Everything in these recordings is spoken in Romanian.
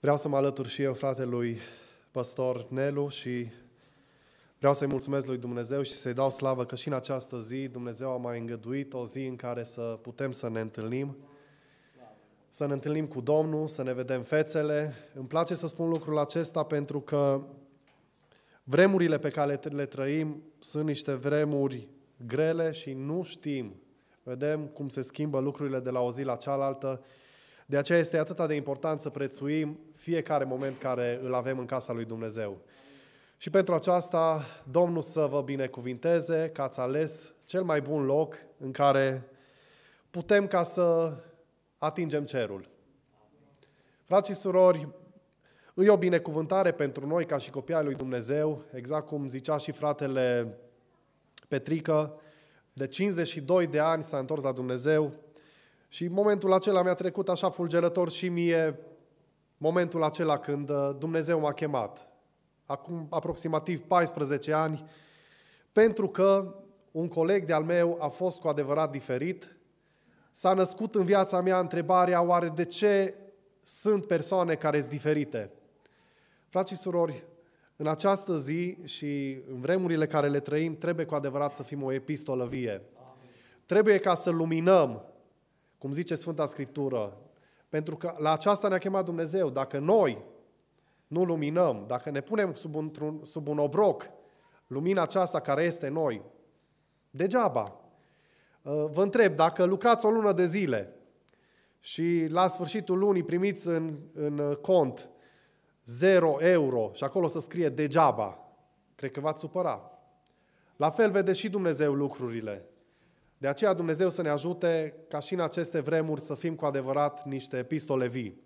Vreau să mă alătur și eu fratelui pastor Nelu și vreau să-i mulțumesc lui Dumnezeu și să-i dau slavă că și în această zi Dumnezeu a mai îngăduit o zi în care să putem să ne întâlnim, să ne întâlnim cu Domnul, să ne vedem fețele. Îmi place să spun lucrul acesta pentru că vremurile pe care le trăim sunt niște vremuri grele și nu știm. Vedem cum se schimbă lucrurile de la o zi la cealaltă de aceea este atât de important să prețuim fiecare moment care îl avem în casa lui Dumnezeu. Și pentru aceasta, Domnul să vă binecuvinteze că ați ales cel mai bun loc în care putem ca să atingem cerul. Frații și surori, îi o binecuvântare pentru noi ca și copii ai lui Dumnezeu, exact cum zicea și fratele Petrică, de 52 de ani s-a întors la Dumnezeu, și momentul acela mi-a trecut așa fulgerător și mie momentul acela când uh, Dumnezeu m-a chemat. Acum aproximativ 14 ani, pentru că un coleg de-al meu a fost cu adevărat diferit, s-a născut în viața mea întrebarea oare de ce sunt persoane care sunt diferite. Frați și surori, în această zi și în vremurile care le trăim, trebuie cu adevărat să fim o epistolă vie. Trebuie ca să luminăm cum zice Sfânta Scriptură, pentru că la aceasta ne-a chemat Dumnezeu. Dacă noi nu luminăm, dacă ne punem sub un, sub un obroc lumina aceasta care este noi, degeaba. Uh, vă întreb, dacă lucrați o lună de zile și la sfârșitul lunii primiți în, în cont 0 euro și acolo să scrie degeaba, cred că v-ați supăra. La fel vede și Dumnezeu lucrurile. De aceea Dumnezeu să ne ajute ca și în aceste vremuri să fim cu adevărat niște epistole vii.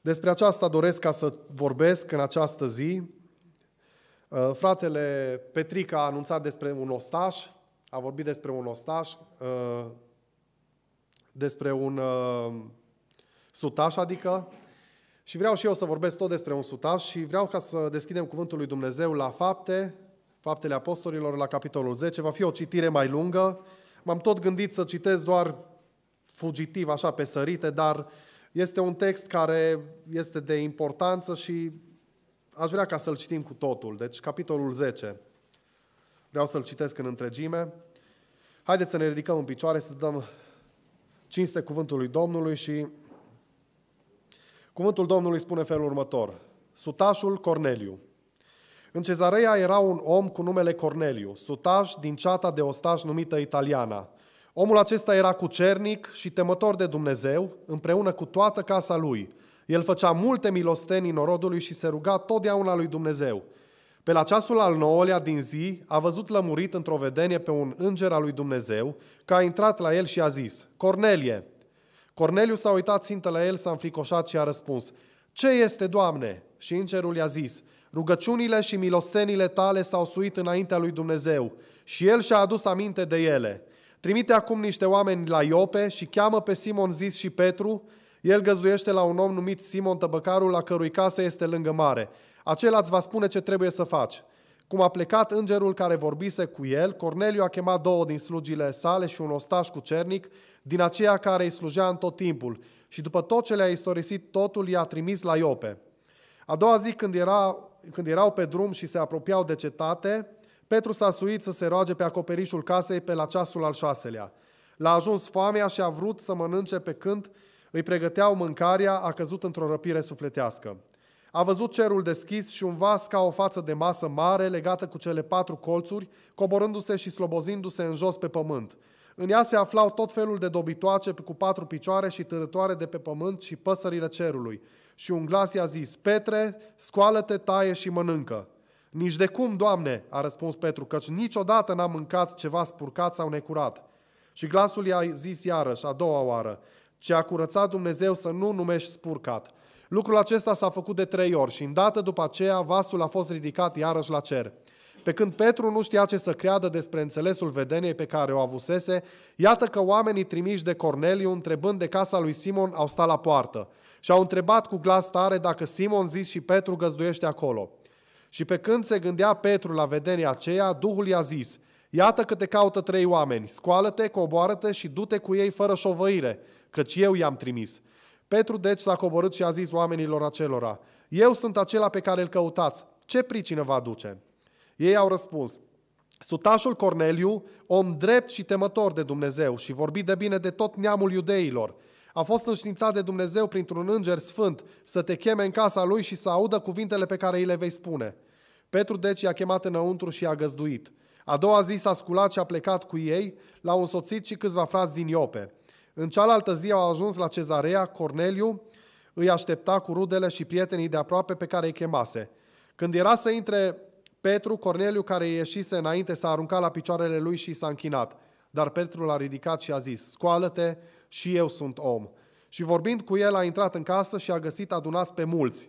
Despre aceasta doresc ca să vorbesc în această zi. Uh, fratele Petrica a anunțat despre un ostaș, a vorbit despre un ostaș, uh, despre un uh, sutaș, adică, și vreau și eu să vorbesc tot despre un sutaș și vreau ca să deschidem cuvântul lui Dumnezeu la fapte, Faptele Apostolilor la capitolul 10. Va fi o citire mai lungă. M-am tot gândit să citesc doar fugitiv, așa, pe sărite, dar este un text care este de importanță și aș vrea ca să-l citim cu totul. Deci, capitolul 10. Vreau să-l citesc în întregime. Haideți să ne ridicăm în picioare, să dăm cinste cuvântului Domnului și cuvântul Domnului spune felul următor. Sutașul Corneliu, în cezarea era un om cu numele Corneliu, sutaj din ceata de ostaș numită Italiana. Omul acesta era cucernic și temător de Dumnezeu, împreună cu toată casa lui. El făcea multe milostenii norodului și se ruga totdeauna lui Dumnezeu. Pe la ceasul al nouălea din zi a văzut lămurit într-o vedenie pe un înger al lui Dumnezeu, că a intrat la el și a zis, Cornelie! Corneliu s-a uitat țintă la el, s-a înfricoșat și a răspuns, Ce este, Doamne? Și îngerul i-a zis, Rugăciunile și milostenile tale s-au suit înaintea lui Dumnezeu și el și-a adus aminte de ele. Trimite acum niște oameni la Iope și cheamă pe Simon Zis și Petru. El găzduiește la un om numit Simon Tăbăcarul, la cărui casă este lângă mare. Acela îți va spune ce trebuie să faci. Cum a plecat îngerul care vorbise cu el, Corneliu a chemat două din slugile sale și un ostaș cu cernic, din aceea care îi slujea în tot timpul, și după tot ce le-a istorisit totul, i-a trimis la Iope. A doua zi, când era când erau pe drum și se apropiau de cetate, Petru s-a suit să se roage pe acoperișul casei pe la ceasul al șaselea. L-a ajuns foamea și a vrut să mănânce pe când îi pregăteau mâncarea, a căzut într-o răpire sufletească. A văzut cerul deschis și un vas ca o față de masă mare legată cu cele patru colțuri, coborându-se și slobozindu-se în jos pe pământ. În ea se aflau tot felul de dobitoace cu patru picioare și târătoare de pe pământ și păsările cerului. Și un glas i-a zis, Petre, scoală-te, taie și mănâncă. Nici de cum, Doamne, a răspuns Petru, căci niciodată n-am mâncat ceva spurcat sau necurat. Și glasul i-a zis iarăși, a doua oară, ce a curățat Dumnezeu să nu numești spurcat. Lucrul acesta s-a făcut de trei ori și îndată după aceea vasul a fost ridicat iarăși la cer. Pe când Petru nu știa ce să creadă despre înțelesul vedeniei pe care o avusese, iată că oamenii trimiși de Corneliu, întrebând de casa lui Simon, au stat la poartă. Și au întrebat cu glas tare dacă Simon zis și Petru găzduiește acolo. Și pe când se gândea Petru la vedenia aceea, Duhul i-a zis, Iată că te caută trei oameni, scoală-te, coboară-te și du-te cu ei fără șovăire, căci eu i-am trimis. Petru deci s-a coborât și a zis oamenilor acelora, Eu sunt acela pe care îl căutați, ce pricină vă aduce? Ei au răspuns, Sutașul Corneliu, om drept și temător de Dumnezeu și vorbit de bine de tot neamul iudeilor, a fost înștiințat de Dumnezeu printr-un înger sfânt să te cheme în casa lui și să audă cuvintele pe care îi le vei spune. Petru deci i-a chemat înăuntru și i-a găzduit. A doua zi s-a sculat și a plecat cu ei, l-au însoțit și câțiva frați din Iope. În cealaltă zi au ajuns la cezarea, Corneliu îi aștepta cu rudele și prietenii de aproape pe care îi chemase. Când era să intre Petru, Corneliu, care ieșise înainte, s-a aruncat la picioarele lui și s-a închinat. Dar Petru l-a ridicat și a zis, scoală-te și eu sunt om. Și vorbind cu el, a intrat în casă și a găsit adunați pe mulți.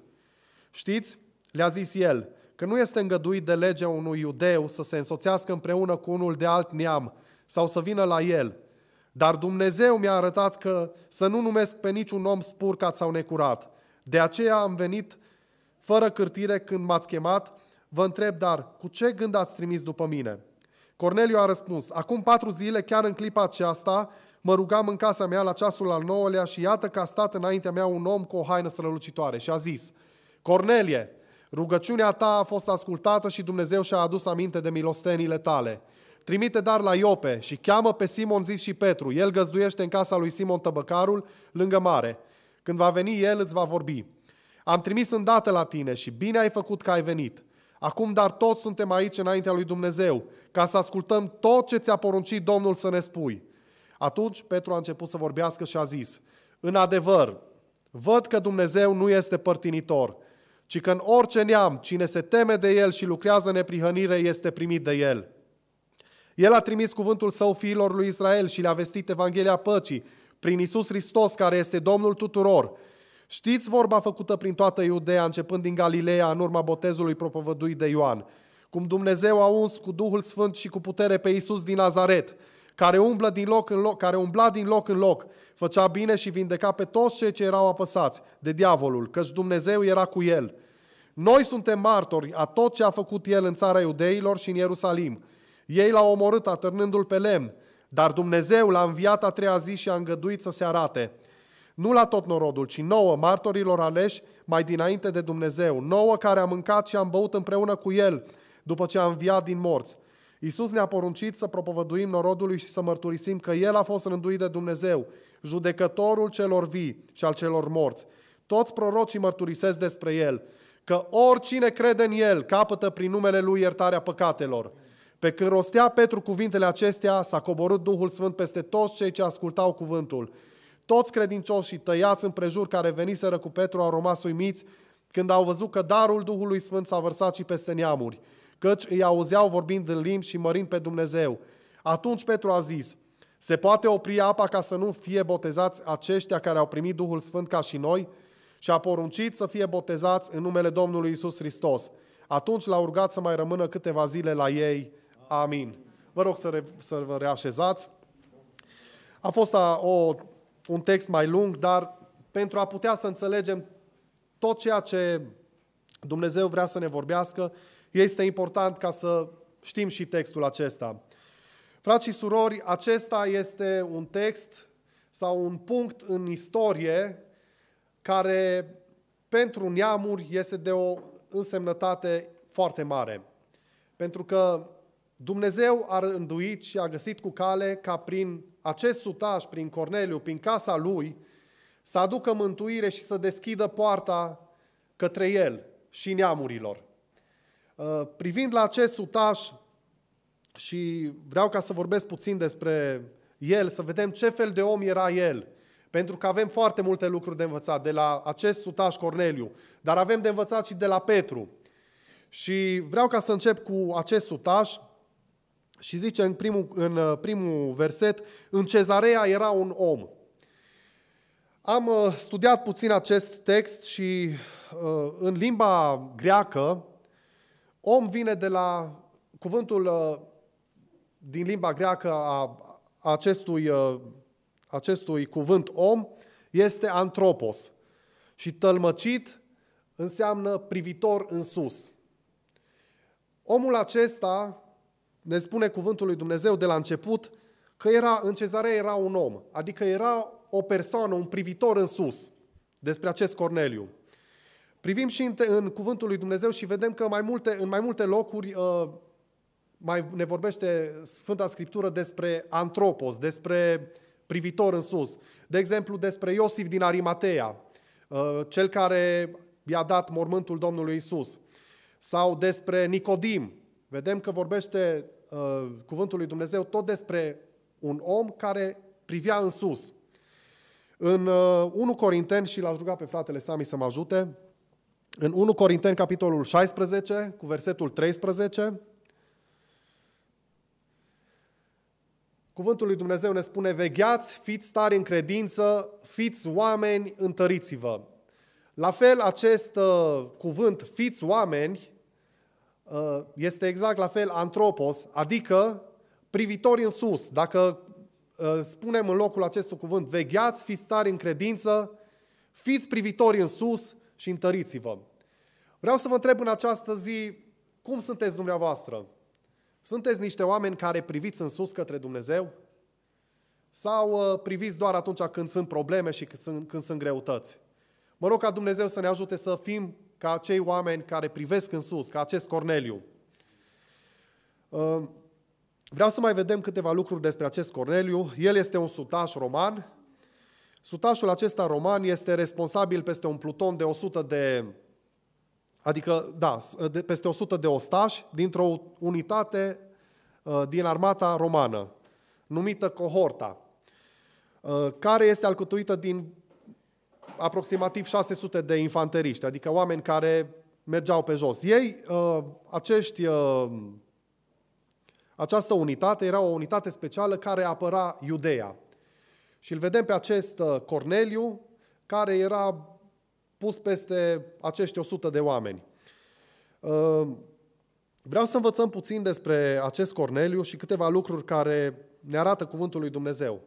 Știți, le-a zis el, că nu este îngăduit de legea unui iudeu să se însoțească împreună cu unul de alt neam sau să vină la el. Dar Dumnezeu mi-a arătat că să nu numesc pe niciun om spurcat sau necurat. De aceea am venit fără cârtire când m-ați chemat, vă întreb, dar cu ce gând ați trimis după mine?" Corneliu a răspuns, acum patru zile, chiar în clipa aceasta, Mă rugam în casa mea la ceasul al nouălea și iată că a stat înaintea mea un om cu o haină strălucitoare și a zis, Cornelie, rugăciunea ta a fost ascultată și Dumnezeu și-a adus aminte de milostenile tale. Trimite dar la Iope și cheamă pe Simon zis și Petru. El găzduiește în casa lui Simon Tăbăcarul, lângă mare. Când va veni el, îți va vorbi. Am trimis îndată la tine și bine ai făcut că ai venit. Acum dar toți suntem aici înaintea lui Dumnezeu, ca să ascultăm tot ce ți-a poruncit Domnul să ne spui. Atunci Petru a început să vorbească și a zis, în adevăr, văd că Dumnezeu nu este părtinitor, ci că în orice neam, cine se teme de El și lucrează neprihănire, este primit de El. El a trimis cuvântul său fiilor lui Israel și le-a vestit Evanghelia păcii, prin Isus Hristos, care este Domnul tuturor. Știți vorba făcută prin toată Iudeea, începând din Galileea, în urma botezului propovăduit de Ioan, cum Dumnezeu a uns cu Duhul Sfânt și cu putere pe Isus din Nazaret, care umblă din loc în loc, care umbla din loc în loc, făcea bine și vindeca pe toți cei ce erau apăsați de diavolul, căci Dumnezeu era cu el. Noi suntem martori a tot ce a făcut el în țara iudeilor și în Ierusalim. Ei l-au omorât atârnându-l pe lemn, dar Dumnezeu l-a înviat a treia zi și a îngăduit să se arate. Nu la tot norodul, ci nouă martorilor aleși mai dinainte de Dumnezeu, nouă care am mâncat și am băut împreună cu el după ce a înviat din morți. Iisus ne-a poruncit să propovăduim norodului și să mărturisim că El a fost rânduit de Dumnezeu, judecătorul celor vii și al celor morți. Toți prorocii mărturisesc despre El, că oricine crede în El capătă prin numele Lui iertarea păcatelor. Pe când rostea Petru cuvintele acestea, s-a coborât Duhul Sfânt peste toți cei ce ascultau cuvântul. Toți credincioșii tăiați prejur care veniseră cu Petru au rămas uimiți când au văzut că darul Duhului Sfânt s-a vărsat și peste neamuri – căci îi auzeau vorbind în limbi și mărind pe Dumnezeu. Atunci Petru a zis, se poate opri apa ca să nu fie botezați aceștia care au primit Duhul Sfânt ca și noi? Și a poruncit să fie botezați în numele Domnului Isus Hristos. Atunci l-a urgat să mai rămână câteva zile la ei. Amin. Vă rog să, re- să vă reașezați. A fost a, o, un text mai lung, dar pentru a putea să înțelegem tot ceea ce Dumnezeu vrea să ne vorbească, este important ca să știm și textul acesta. Frați și surori, acesta este un text sau un punct în istorie care pentru neamuri este de o însemnătate foarte mare. Pentru că Dumnezeu a rânduit și a găsit cu cale ca prin acest sutaj, prin Corneliu, prin casa lui, să aducă mântuire și să deschidă poarta către el și neamurilor. Uh, privind la acest sutaș și vreau ca să vorbesc puțin despre el, să vedem ce fel de om era el. Pentru că avem foarte multe lucruri de învățat de la acest sutaș Corneliu, dar avem de învățat și de la Petru. Și vreau ca să încep cu acest sutaș și zice în primul, în uh, primul verset, în cezarea era un om. Am uh, studiat puțin acest text și în limba greacă, Om vine de la cuvântul uh, din limba greacă a acestui, uh, acestui cuvânt om, este antropos. Și tălmăcit înseamnă privitor în sus. Omul acesta, ne spune cuvântul lui Dumnezeu de la început, că era, în cezarea era un om, adică era o persoană, un privitor în sus despre acest Corneliu. Privim și în, cuvântul lui Dumnezeu și vedem că mai multe, în mai multe locuri uh, mai ne vorbește Sfânta Scriptură despre antropos, despre privitor în sus. De exemplu, despre Iosif din Arimatea, uh, cel care i-a dat mormântul Domnului Isus. Sau despre Nicodim. Vedem că vorbește uh, cuvântul lui Dumnezeu tot despre un om care privea în sus. În 1 Corinteni, și l-aș ruga pe fratele Sami să mă ajute, în 1 Corinteni, capitolul 16, cu versetul 13, Cuvântul lui Dumnezeu ne spune, vegheați, fiți tari în credință, fiți oameni, întăriți-vă. La fel, acest uh, cuvânt, fiți oameni, uh, este exact la fel antropos, adică privitori în sus. Dacă uh, spunem în locul acestui cuvânt, vegheați, fiți tari în credință, fiți privitori în sus, și întăriți-vă. Vreau să vă întreb în această zi, cum sunteți dumneavoastră? Sunteți niște oameni care priviți în sus către Dumnezeu? Sau uh, priviți doar atunci când sunt probleme și când sunt, când sunt greutăți? Mă rog ca Dumnezeu să ne ajute să fim ca acei oameni care privesc în sus, ca acest Corneliu. Uh, vreau să mai vedem câteva lucruri despre acest Corneliu. El este un sutaș roman, Sutașul acesta roman este responsabil peste un pluton de 100 de adică, da, de, peste 100 de ostași dintr-o unitate uh, din armata romană, numită cohorta, uh, care este alcătuită din aproximativ 600 de infanteriști, adică oameni care mergeau pe jos. Ei, uh, acești, uh, această unitate era o unitate specială care apăra Iudeea, și îl vedem pe acest uh, Corneliu, care era pus peste acești 100 de oameni. Uh, vreau să învățăm puțin despre acest Corneliu și câteva lucruri care ne arată cuvântul lui Dumnezeu.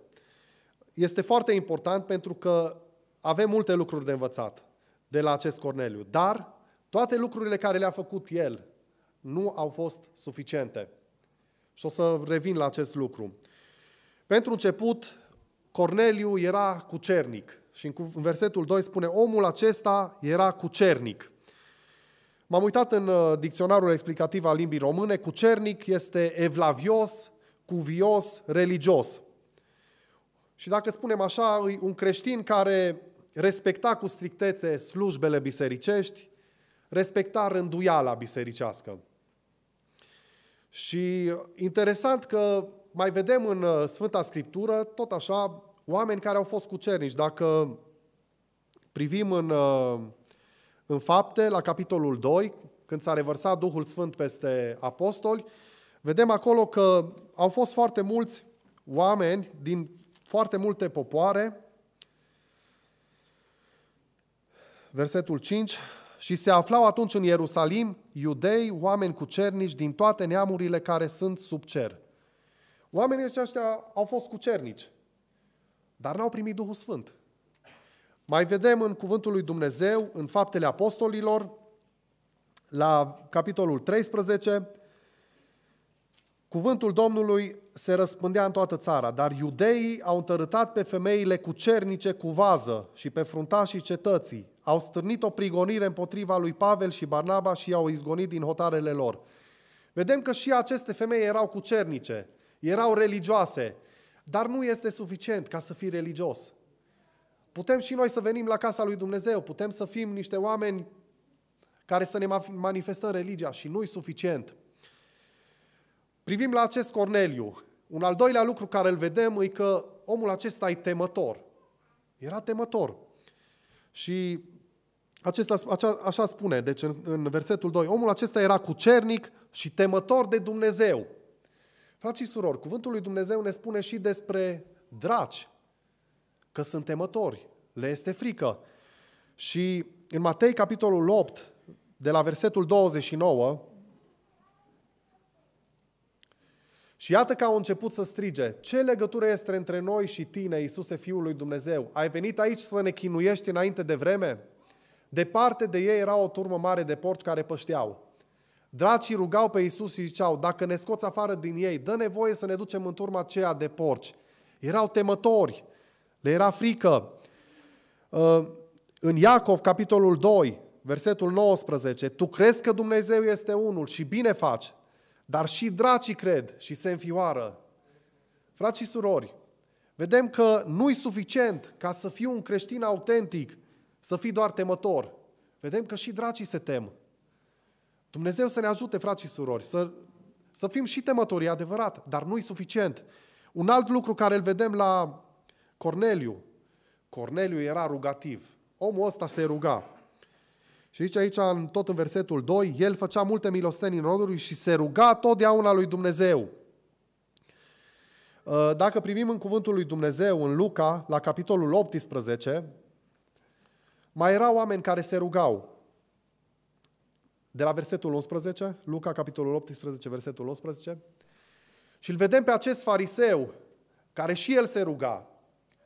Este foarte important pentru că avem multe lucruri de învățat de la acest Corneliu, dar toate lucrurile care le-a făcut el nu au fost suficiente. Și o să revin la acest lucru. Pentru început, Corneliu era cucernic. Și în versetul 2 spune, omul acesta era cucernic. M-am uitat în uh, dicționarul explicativ al limbii române, cucernic este evlavios, cuvios, religios. Și dacă spunem așa, un creștin care respecta cu strictețe slujbele bisericești, respecta rânduiala bisericească. Și interesant că mai vedem în uh, Sfânta Scriptură, tot așa, oameni care au fost cucernici. Dacă privim în, uh, în fapte, la capitolul 2, când s-a revărsat Duhul Sfânt peste apostoli, vedem acolo că au fost foarte mulți oameni din foarte multe popoare. Versetul 5. Și se aflau atunci în Ierusalim iudei, oameni cucernici din toate neamurile care sunt sub cer. Oamenii aceștia au fost cucernici, dar n-au primit Duhul Sfânt. Mai vedem în Cuvântul lui Dumnezeu, în Faptele Apostolilor, la capitolul 13, cuvântul Domnului se răspândea în toată țara, dar iudeii au întărâtat pe femeile cucernice cu vază și pe fruntașii cetății. Au stârnit o prigonire împotriva lui Pavel și Barnaba și i-au izgonit din hotarele lor. Vedem că și aceste femei erau cucernice, erau religioase, dar nu este suficient ca să fii religios. Putem și noi să venim la casa lui Dumnezeu, putem să fim niște oameni care să ne manifestăm religia și nu-i suficient. Privim la acest Corneliu. Un al doilea lucru care îl vedem e că omul acesta e temător. Era temător. Și acesta, așa, așa spune, deci în, în versetul 2, omul acesta era cucernic și temător de Dumnezeu. Frații și surori, cuvântul lui Dumnezeu ne spune și despre draci, că sunt temători, le este frică. Și în Matei, capitolul 8, de la versetul 29, și iată că au început să strige, ce legătură este între noi și tine, Iisuse, Fiul lui Dumnezeu? Ai venit aici să ne chinuiești înainte de vreme? Departe de ei era o turmă mare de porci care pășteau. Dracii rugau pe Isus și ziceau, dacă ne scoți afară din ei, dă nevoie să ne ducem în turma aceea de porci. Erau temători, le era frică. Uh, în Iacov, capitolul 2, versetul 19, tu crezi că Dumnezeu este unul și bine faci, dar și dracii cred și se înfioară. Frați și surori, vedem că nu-i suficient ca să fii un creștin autentic, să fii doar temător. Vedem că și dracii se tem. Dumnezeu să ne ajute, frați și surori, să, să fim și temători, adevărat, dar nu-i suficient. Un alt lucru care îl vedem la Corneliu. Corneliu era rugativ. Omul ăsta se ruga. Și zice aici, tot în versetul 2, el făcea multe milosteni în rodul și se ruga totdeauna lui Dumnezeu. Uh, dacă primim în cuvântul lui Dumnezeu, în Luca, la capitolul 18, mai erau oameni care se rugau de la versetul 11, Luca, capitolul 18, versetul 11, și îl vedem pe acest fariseu, care și el se ruga.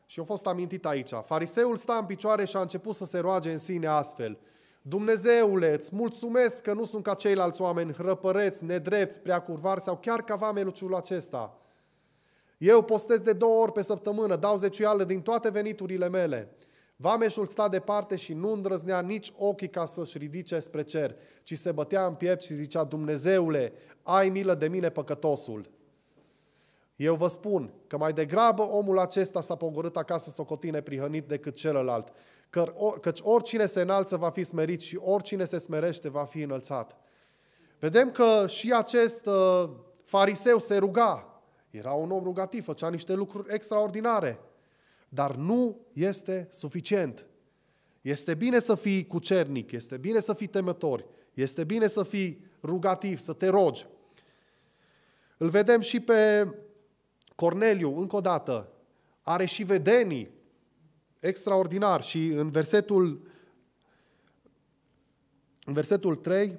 Și a fost amintit aici. Fariseul sta în picioare și a început să se roage în sine astfel. Dumnezeule, îți mulțumesc că nu sunt ca ceilalți oameni hrăpăreți, nedrepți, prea curvari sau chiar ca vameluciul acesta. Eu postez de două ori pe săptămână, dau zeciuială din toate veniturile mele. Vameșul sta departe și nu îndrăznea nici ochii ca să-și ridice spre cer, ci se bătea în piept și zicea, Dumnezeule, ai milă de mine păcătosul. Eu vă spun că mai degrabă omul acesta s-a pogorât acasă socotine prihănit decât celălalt, căci oricine se înalță va fi smerit și oricine se smerește va fi înălțat. Vedem că și acest uh, fariseu se ruga. Era un om rugativ, făcea niște lucruri extraordinare dar nu este suficient. Este bine să fii cucernic, este bine să fii temător, este bine să fii rugativ, să te rogi. Îl vedem și pe Corneliu, încă o dată, are și vedenii extraordinar și în versetul în versetul 3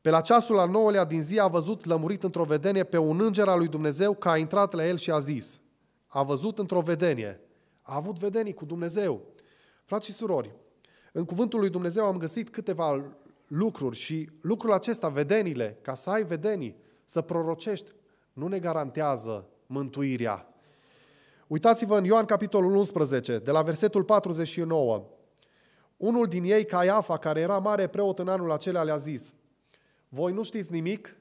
pe la ceasul al nouălea din zi a văzut lămurit într-o vedenie pe un înger al lui Dumnezeu că a intrat la el și a zis a văzut într-o vedenie a avut vedenii cu Dumnezeu. Frați și surori, în cuvântul lui Dumnezeu am găsit câteva lucruri și lucrul acesta, vedenile, ca să ai vedenii, să prorocești, nu ne garantează mântuirea. Uitați-vă în Ioan capitolul 11, de la versetul 49. Unul din ei, Caiafa, care era mare preot în anul acela, le-a zis, voi nu știți nimic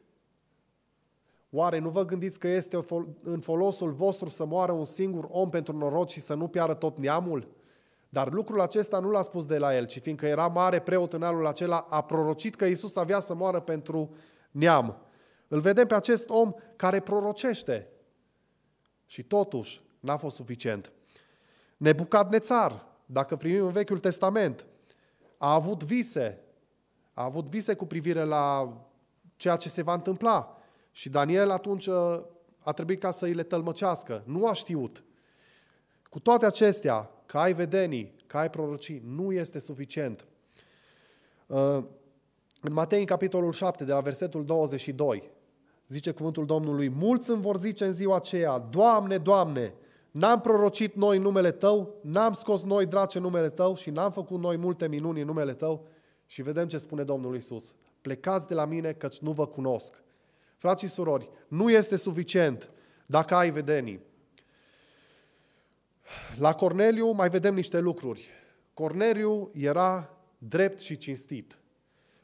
Oare nu vă gândiți că este în folosul vostru să moară un singur om pentru noroc și să nu piară tot neamul? Dar lucrul acesta nu l-a spus de la el, ci fiindcă era mare preot în alul acela, a prorocit că Isus avea să moară pentru neam. Îl vedem pe acest om care prorocește. Și totuși n-a fost suficient. nețar, dacă primim în Vechiul Testament, a avut vise. A avut vise cu privire la ceea ce se va întâmpla. Și Daniel atunci uh, a trebuit ca să îi le tălmăcească. Nu a știut. Cu toate acestea, că ai vedenii, că ai prorocii, nu este suficient. Uh, în Matei, în capitolul 7, de la versetul 22, zice cuvântul Domnului, mulți îmi vor zice în ziua aceea, Doamne, Doamne, n-am prorocit noi în numele Tău, n-am scos noi drace în numele Tău și n-am făcut noi multe minuni în numele Tău. Și vedem ce spune Domnul Isus. Plecați de la mine căci nu vă cunosc. Frații și surori, nu este suficient dacă ai vedenii. La Corneliu mai vedem niște lucruri. Corneliu era drept și cinstit.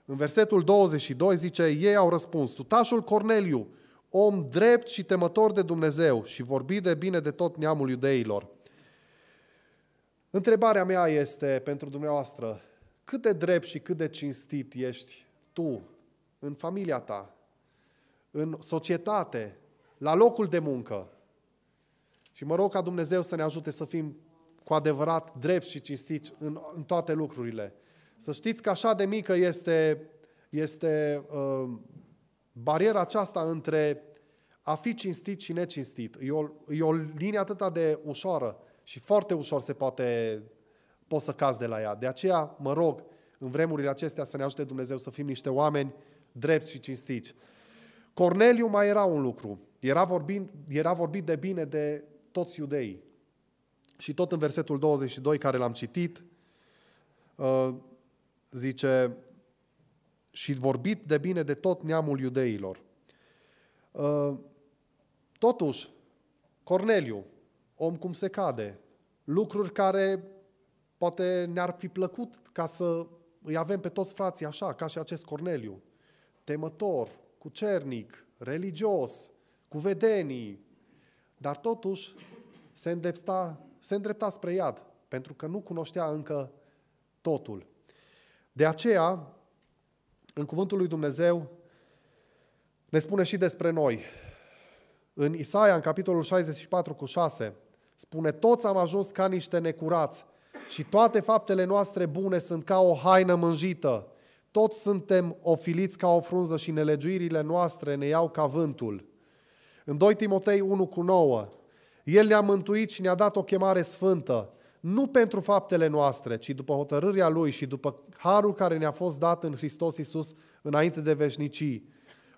În versetul 22 zice, ei au răspuns, sutașul Corneliu, om drept și temător de Dumnezeu și vorbi de bine de tot neamul iudeilor. Întrebarea mea este pentru dumneavoastră, cât de drept și cât de cinstit ești tu în familia ta, în societate, la locul de muncă. Și mă rog ca Dumnezeu să ne ajute să fim cu adevărat drept și cinstiți în, în toate lucrurile. Să știți că așa de mică este, este uh, bariera aceasta între a fi cinstit și necinstit. E o, e o linie atât de ușoară și foarte ușor se poate poți să cazi de la ea. De aceea, mă rog, în vremurile acestea să ne ajute Dumnezeu să fim niște oameni drepți și cinstiți. Corneliu mai era un lucru. Era, vorbind, era vorbit de bine de toți iudeii. Și tot în versetul 22 care l-am citit, uh, zice, și vorbit de bine de tot neamul iudeilor. Uh, totuși, Corneliu, om cum se cade, lucruri care poate ne-ar fi plăcut ca să îi avem pe toți frații așa, ca și acest Corneliu, temător, cu cernic, religios, cu vedenii, dar totuși se îndrepta, se îndrepta spre iad, pentru că nu cunoștea încă totul. De aceea, în cuvântul lui Dumnezeu, ne spune și despre noi. În Isaia, în capitolul 64 cu 6, spune, toți am ajuns ca niște necurați și toate faptele noastre bune sunt ca o haină mânjită toți suntem ofiliți ca o frunză și nelegiuirile noastre ne iau ca vântul. În 2 Timotei 1 cu 9, El ne-a mântuit și ne-a dat o chemare sfântă, nu pentru faptele noastre, ci după hotărârea Lui și după harul care ne-a fost dat în Hristos Iisus înainte de veșnicii.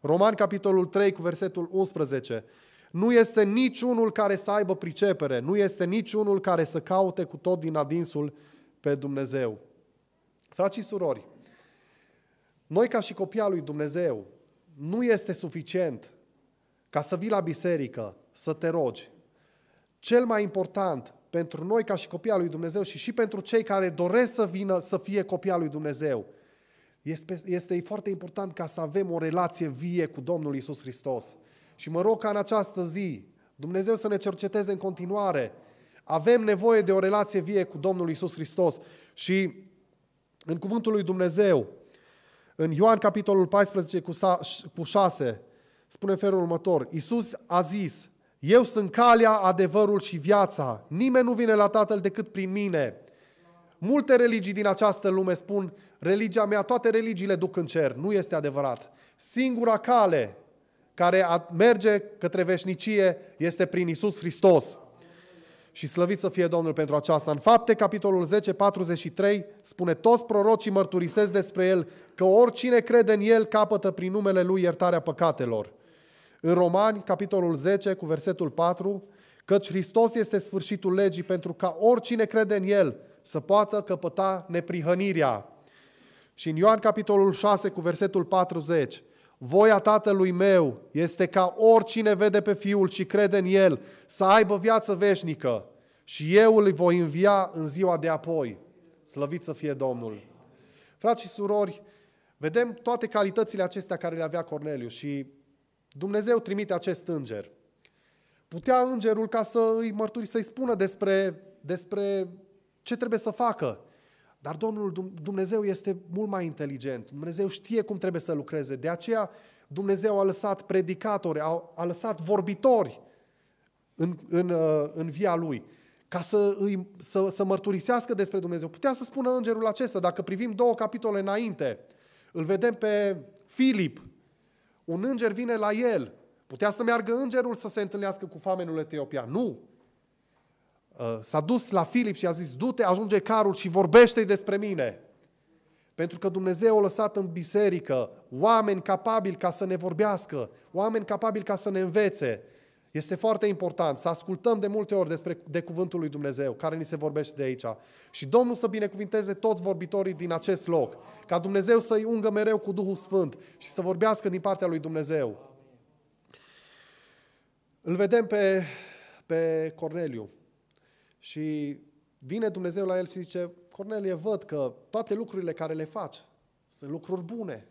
Roman capitolul 3 cu versetul 11. Nu este niciunul care să aibă pricepere, nu este niciunul care să caute cu tot din adinsul pe Dumnezeu. Frații și surori, noi ca și copii al lui Dumnezeu, nu este suficient ca să vii la biserică, să te rogi. Cel mai important pentru noi ca și copii al lui Dumnezeu și și pentru cei care doresc să vină să fie copii al lui Dumnezeu, este, este foarte important ca să avem o relație vie cu Domnul Isus Hristos. Și mă rog ca în această zi Dumnezeu să ne cerceteze în continuare. Avem nevoie de o relație vie cu Domnul Isus Hristos. Și în cuvântul lui Dumnezeu, în Ioan, capitolul 14, cu 6, spune felul următor. Iisus a zis, eu sunt calea, adevărul și viața. Nimeni nu vine la Tatăl decât prin mine. Multe religii din această lume spun, religia mea, toate religiile duc în cer. Nu este adevărat. Singura cale care merge către veșnicie este prin Isus Hristos. Și slăvit să fie Domnul pentru aceasta. În fapte, capitolul 10, 43, spune, toți prorocii mărturisesc despre el că oricine crede în el capătă prin numele lui iertarea păcatelor. În Romani, capitolul 10, cu versetul 4, căci Hristos este sfârșitul legii pentru ca oricine crede în el să poată căpăta neprihănirea. Și în Ioan, capitolul 6, cu versetul 40, Voia Tatălui meu este ca oricine vede pe Fiul și crede în El să aibă viață veșnică și eu îl voi învia în ziua de apoi. Slăvit să fie Domnul! Frați și surori, vedem toate calitățile acestea care le avea Corneliu și Dumnezeu trimite acest înger. Putea îngerul ca să îi mărturi, să-i spună despre, despre ce trebuie să facă. Dar Domnul Dumnezeu este mult mai inteligent. Dumnezeu știe cum trebuie să lucreze. De aceea Dumnezeu a lăsat predicatori, a, a lăsat vorbitori în, în, uh, în via lui ca să, îi, să, să mărturisească despre Dumnezeu. Putea să spună îngerul acesta, dacă privim două capitole înainte, îl vedem pe Filip, un înger vine la el. Putea să meargă îngerul să se întâlnească cu famenul etiopian. Nu! Uh, s-a dus la Filip și a zis, du-te, ajunge carul și vorbește despre mine. Pentru că Dumnezeu a lăsat în biserică oameni capabili ca să ne vorbească, oameni capabili ca să ne învețe. Este foarte important să ascultăm de multe ori despre, de cuvântul lui Dumnezeu, care ni se vorbește de aici. Și Domnul să binecuvinteze toți vorbitorii din acest loc, ca Dumnezeu să-i ungă mereu cu Duhul Sfânt și să vorbească din partea lui Dumnezeu. Îl vedem pe, pe Corneliu. Și vine Dumnezeu la el și zice, Cornelie, văd că toate lucrurile care le faci sunt lucruri bune,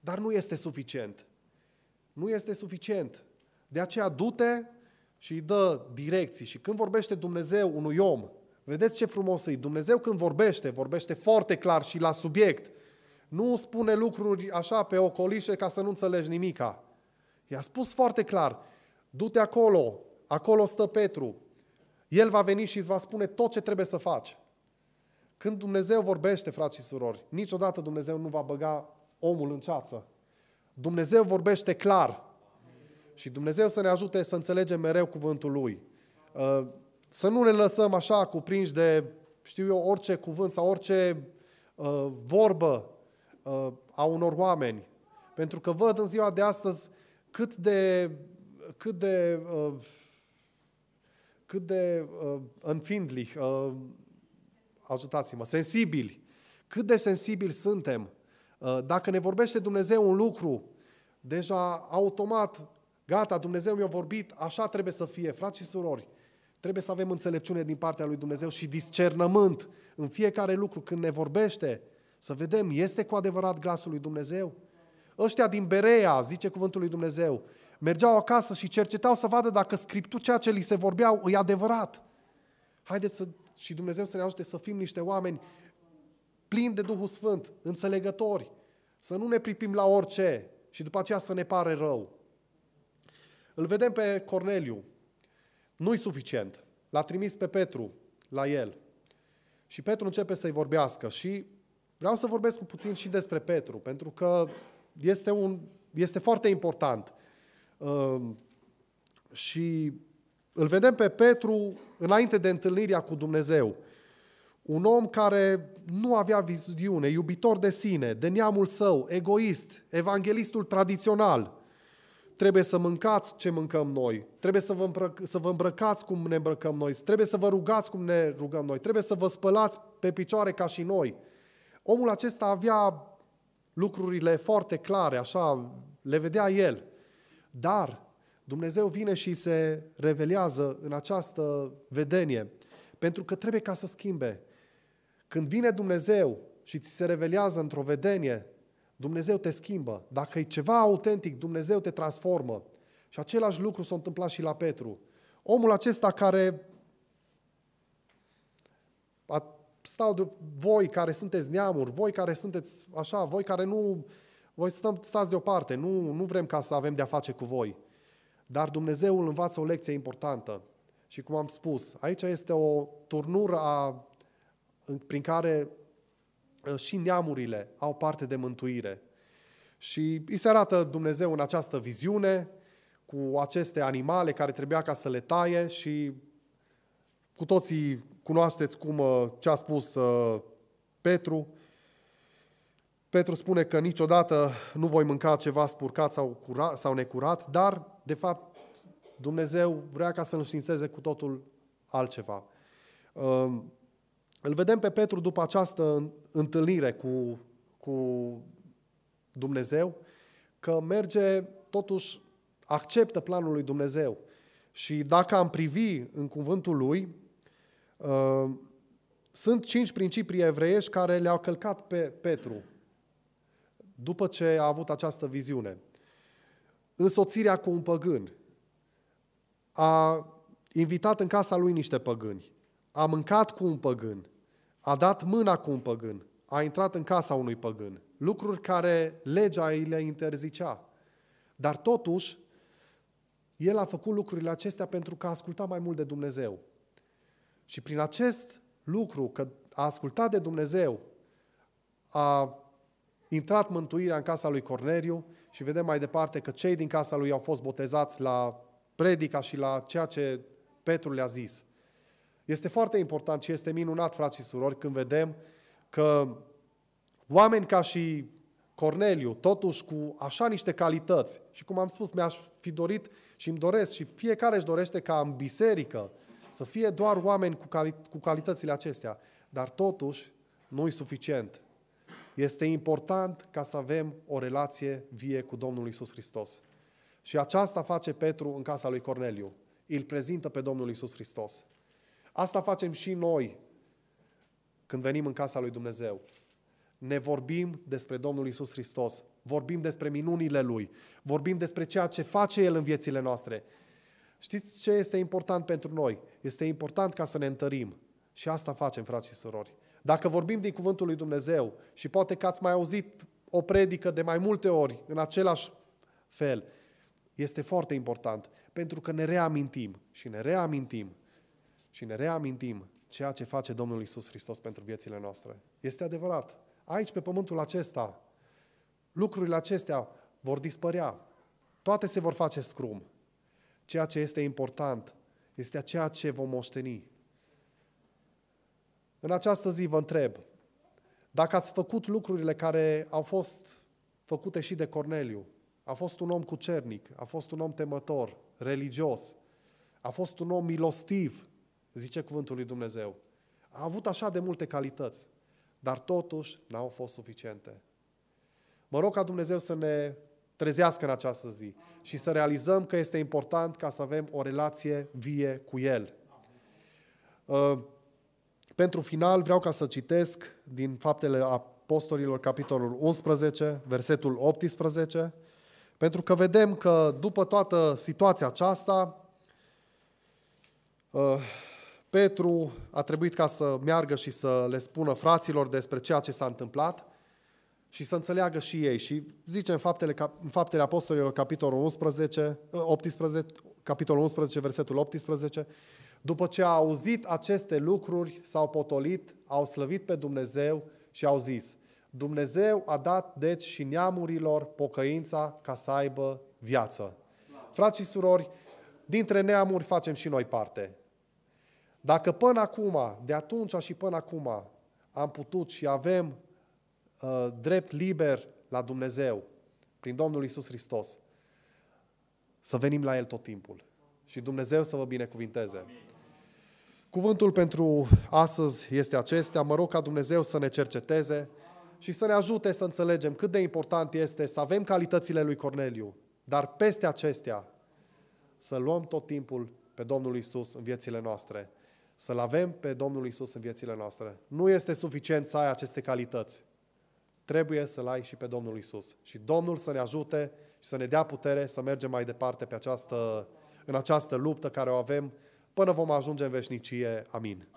dar nu este suficient. Nu este suficient. De aceea du-te și îi dă direcții. Și când vorbește Dumnezeu unui om, vedeți ce frumos e. Dumnezeu când vorbește, vorbește foarte clar și la subiect. Nu spune lucruri așa pe o colișe ca să nu înțelegi nimica. I-a spus foarte clar, du-te acolo, acolo stă Petru, el va veni și îți va spune tot ce trebuie să faci. Când Dumnezeu vorbește, frați și surori, niciodată Dumnezeu nu va băga omul în ceață. Dumnezeu vorbește clar. Și Dumnezeu să ne ajute să înțelegem mereu cuvântul Lui. Uh, să nu ne lăsăm așa cuprinși de, știu eu, orice cuvânt sau orice uh, vorbă uh, a unor oameni. Pentru că văd în ziua de astăzi cât de, cât de uh, cât de uh, înfindli, uh, ajutați-mă, sensibili, cât de sensibili suntem. Uh, dacă ne vorbește Dumnezeu un lucru, deja automat, gata, Dumnezeu mi-a vorbit, așa trebuie să fie, frați și surori. Trebuie să avem înțelepciune din partea lui Dumnezeu și discernământ în fiecare lucru când ne vorbește. Să vedem, este cu adevărat glasul lui Dumnezeu? Ăștia din Berea, zice cuvântul lui Dumnezeu, mergeau acasă și cercetau să vadă dacă scriptul ceea ce li se vorbeau e adevărat. Haideți să, și Dumnezeu să ne ajute să fim niște oameni plini de Duhul Sfânt, înțelegători, să nu ne pripim la orice și după aceea să ne pare rău. Îl vedem pe Corneliu. Nu-i suficient. L-a trimis pe Petru la el. Și Petru începe să-i vorbească. Și vreau să vorbesc cu puțin și despre Petru, pentru că este, un, este foarte important. Ehm, și îl vedem pe Petru înainte de întâlnirea cu Dumnezeu. Un om care nu avea viziune, iubitor de sine, de neamul său, egoist, evanghelistul tradițional. Trebuie să mâncați ce mâncăm noi, trebuie să vă, îmbră- să vă îmbrăcați cum ne îmbrăcăm noi, trebuie să vă rugați cum ne rugăm noi, trebuie să vă spălați pe picioare ca și noi. Omul acesta avea lucrurile foarte clare, așa le vedea el. Dar Dumnezeu vine și se revelează în această vedenie, pentru că trebuie ca să schimbe. Când vine Dumnezeu și ți se revelează într-o vedenie, Dumnezeu te schimbă. Dacă e ceva autentic, Dumnezeu te transformă. Și același lucru s-a întâmplat și la Petru. Omul acesta care stau de voi care sunteți neamuri, voi care sunteți așa, voi care nu voi stăm, stați deoparte, nu, nu vrem ca să avem de-a face cu voi. Dar Dumnezeu îl învață o lecție importantă. Și cum am spus, aici este o turnură a, prin care ă, și neamurile au parte de mântuire. Și îi se arată Dumnezeu în această viziune cu aceste animale care trebuia ca să le taie și cu toții cunoașteți cum ă, ce a spus ă, Petru, Petru spune că niciodată nu voi mânca ceva spurcat sau, curat, sau necurat, dar, de fapt, Dumnezeu vrea ca să-l înștiințeze cu totul altceva. Ehm, îl vedem pe Petru după această întâlnire cu, cu Dumnezeu, că merge, totuși, acceptă planul lui Dumnezeu. Și dacă am privi în cuvântul lui, ehm, sunt cinci principii evreiești care le-au călcat pe Petru după ce a avut această viziune. Însoțirea cu un păgân. A invitat în casa lui niște păgâni. A mâncat cu un păgân. A dat mâna cu un păgân. A intrat în casa unui păgân. Lucruri care legea îi le interzicea. Dar totuși, el a făcut lucrurile acestea pentru că a ascultat mai mult de Dumnezeu. Și prin acest lucru, că a ascultat de Dumnezeu, a intrat mântuirea în casa lui Corneriu și vedem mai departe că cei din casa lui au fost botezați la predica și la ceea ce Petru le-a zis. Este foarte important și este minunat, frați și surori, când vedem că oameni ca și Corneliu, totuși cu așa niște calități, și cum am spus, mi-aș fi dorit și îmi doresc și fiecare își dorește ca în biserică să fie doar oameni cu, cali- cu calitățile acestea, dar totuși nu e suficient. Este important ca să avem o relație vie cu Domnul Isus Hristos. Și aceasta face Petru în casa lui Corneliu. Îl prezintă pe Domnul Isus Hristos. Asta facem și noi când venim în casa lui Dumnezeu. Ne vorbim despre Domnul Isus Hristos, vorbim despre minunile Lui, vorbim despre ceea ce face El în viețile noastre. Știți ce este important pentru noi? Este important ca să ne întărim. Și asta facem, frați și surori. Dacă vorbim din cuvântul lui Dumnezeu și poate că ați mai auzit o predică de mai multe ori în același fel, este foarte important pentru că ne reamintim și ne reamintim și ne reamintim ceea ce face Domnul Isus Hristos pentru viețile noastre. Este adevărat. Aici, pe pământul acesta, lucrurile acestea vor dispărea. Toate se vor face scrum. Ceea ce este important este ceea ce vom moșteni în această zi vă întreb, dacă ați făcut lucrurile care au fost făcute și de Corneliu, a fost un om cucernic, a fost un om temător, religios, a fost un om milostiv, zice cuvântul lui Dumnezeu. A avut așa de multe calități, dar totuși n-au fost suficiente. Mă rog ca Dumnezeu să ne trezească în această zi și să realizăm că este important ca să avem o relație vie cu El. Uh, pentru final vreau ca să citesc din Faptele Apostolilor, capitolul 11, versetul 18, pentru că vedem că după toată situația aceasta, uh, Petru a trebuit ca să meargă și să le spună fraților despre ceea ce s-a întâmplat și să înțeleagă și ei. Și zice în Faptele, în faptele Apostolilor, capitolul 11, 18, uh, capitolul 11, versetul 18, după ce au auzit aceste lucruri, s-au potolit, au slăvit pe Dumnezeu și au zis, Dumnezeu a dat deci și neamurilor pocăința ca să aibă viață. Frați și surori, dintre neamuri facem și noi parte. Dacă până acum, de atunci și până acum, am putut și avem uh, drept liber la Dumnezeu, prin Domnul Isus Hristos, să venim la El tot timpul. Și Dumnezeu să vă binecuvinteze. Amin. Cuvântul pentru astăzi este acesta. Mă rog ca Dumnezeu să ne cerceteze și să ne ajute să înțelegem cât de important este să avem calitățile lui Corneliu, dar peste acestea să luăm tot timpul pe Domnul Isus în viețile noastre. Să-L avem pe Domnul Isus în viețile noastre. Nu este suficient să ai aceste calități. Trebuie să-L ai și pe Domnul Isus. Și Domnul să ne ajute și să ne dea putere să mergem mai departe pe această, în această luptă care o avem până vom ajunge în veșnicie. Amin.